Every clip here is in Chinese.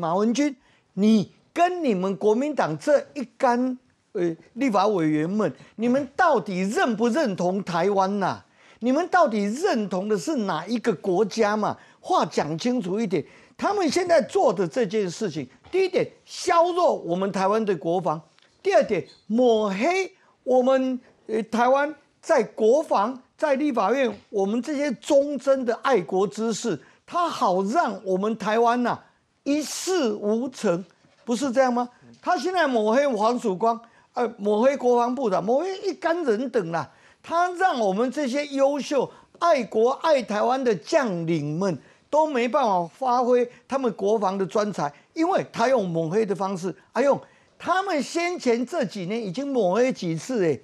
马文君，你跟你们国民党这一干呃立法委员们，你们到底认不认同台湾呐？你们到底认同的是哪一个国家嘛？话讲清楚一点，他们现在做的这件事情，第一点削弱我们台湾的国防，第二点抹黑我们呃台湾在国防在立法院我们这些忠贞的爱国之士，他好让我们台湾呐。一事无成，不是这样吗？他现在抹黑黄曙光，呃，抹黑国防部的，抹黑一干人等啦。他让我们这些优秀、爱国、爱台湾的将领们都没办法发挥他们国防的专才，因为他用抹黑的方式。哎呦，他们先前这几年已经抹黑几次哎，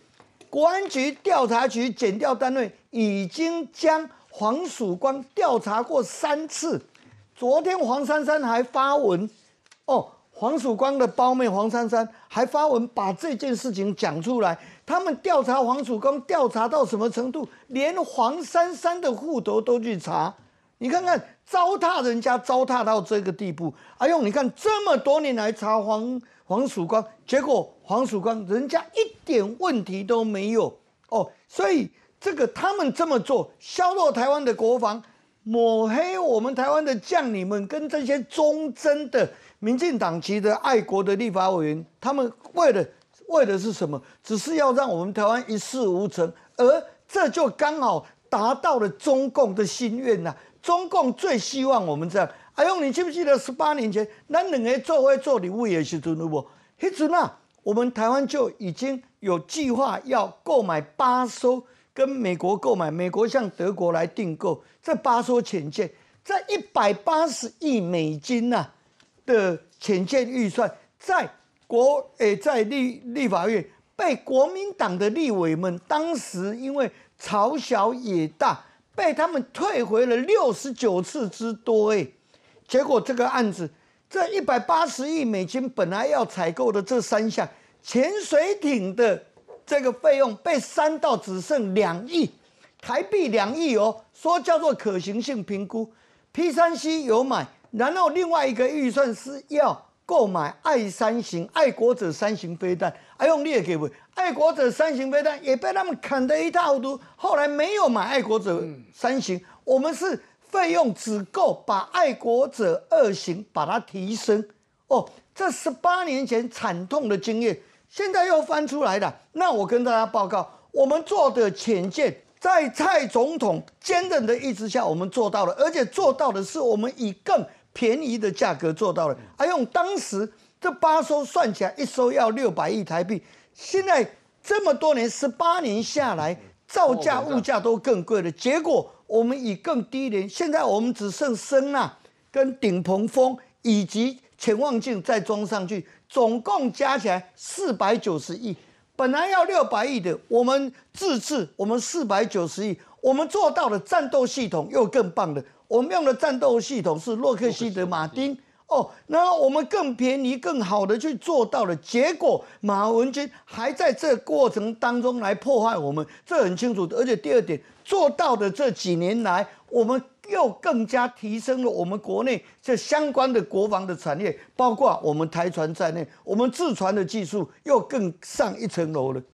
国安局、调查局、检调单位已经将黄曙光调查过三次。昨天黄珊珊还发文哦，黄曙光的胞妹黄珊珊还发文把这件事情讲出来。他们调查黄曙光，调查到什么程度？连黄珊珊的户头都去查。你看看，糟蹋人家，糟蹋到这个地步。哎呦，你看这么多年来查黄黄曙光，结果黄曙光人家一点问题都没有哦。所以这个他们这么做，削弱台湾的国防。抹黑我们台湾的将领们，跟这些忠贞的民进党籍的爱国的立法委员，他们为了，为的是什么？只是要让我们台湾一事无成，而这就刚好达到了中共的心愿呐！中共最希望我们这样。阿勇，你记不记得十八年前，那冷诶作为做礼物也是尊统不？嘿准呐，我们台湾就已经有计划要购买八艘。跟美国购买，美国向德国来订购这八艘潜舰，在一百八十亿美金呐的潜舰预算，在国诶在立立法院被国民党的立委们当时因为朝小也大，被他们退回了六十九次之多诶，结果这个案子这一百八十亿美金本来要采购的这三项潜水艇的。这个费用被删到只剩两亿台币，两亿哦，说叫做可行性评估，P 三 C 有买，然后另外一个预算是要购买爱三型爱国者三型飞弹，还用列也给不爱国者三型飞弹也被他们砍得一塌糊涂，后来没有买爱国者三型，我们是费用只够把爱国者二型把它提升，哦，这十八年前惨痛的经验。现在又翻出来了，那我跟大家报告，我们做的浅见，在蔡总统坚韧的意志下，我们做到了，而且做到的是我们以更便宜的价格做到了，还用当时这八艘算起来，一艘要六百亿台币，现在这么多年十八年下来，造价物价都更贵了，结果我们以更低廉，现在我们只剩声呐跟顶棚风以及。潜望镜再装上去，总共加起来四百九十亿，本来要六百亿的，我们自制，我们四百九十亿，我们做到的战斗系统又更棒的，我们用的战斗系统是洛克希德马丁哦，然后我们更便宜、更好的去做到了，结果马文军还在这过程当中来破坏我们，这很清楚。而且第二点，做到的这几年来，我们。又更加提升了我们国内这相关的国防的产业，包括我们台船在内，我们自船的技术又更上一层楼了。